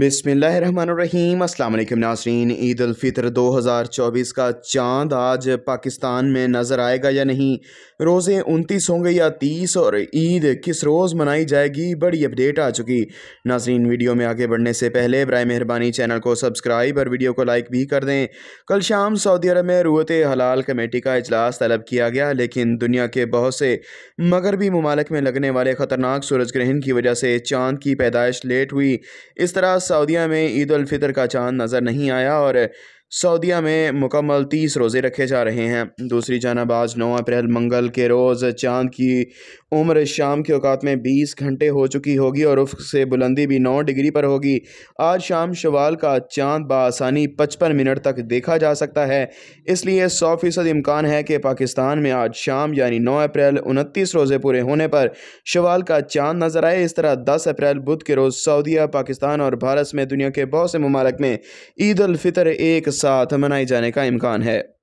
बिसमीम अल्लाम नाजरीन ईद अलफ़ितर 2024 का चांद आज पाकिस्तान में नज़र आएगा या नहीं रोज़े उनतीस होंगे या तीस और ईद किस रोज़ मनाई जाएगी बड़ी अपडेट आ चुकी नाजरीन वीडियो में आगे बढ़ने से पहले बर मेहरबानी चैनल को सब्सक्राइब और वीडियो को लाइक भी कर दें कल शाम सऊदी अरब में रुत हलाल कमेटी का अजलास तलब किया गया लेकिन दुनिया के बहुत से मगरबी ममालक में लगने वाले ख़तरनाक सूरज ग्रहण की वजह से चाँद की पैदाइश लेट हुई इस तरह सऊदिया में ईद उल फितर का चांद नज़र नहीं आया और सऊदिया में मुकम्मल तीस रोज़े रखे जा रहे हैं दूसरी जानब आज नौ अप्रैल मंगल के रोज़ चांद की उम्र शाम के अवत में बीस घंटे हो चुकी होगी और उफ से बुलंदी भी नौ डिग्री पर होगी आज शाम शवाल का चांद बसानी पचपन मिनट तक देखा जा सकता है इसलिए सौ फ़ीसद इम्कान है कि पाकिस्तान में आज शाम यानी नौ अप्रैल उनतीस रोज़े पूरे होने पर शवाल का चांद नज़र आए इस तरह दस अप्रैल बुध के रोज़ सऊदिया पाकिस्तान और भारत में दुनिया के बहुत से ममालक में ईद एक साथ मनाए जाने का इम्कान है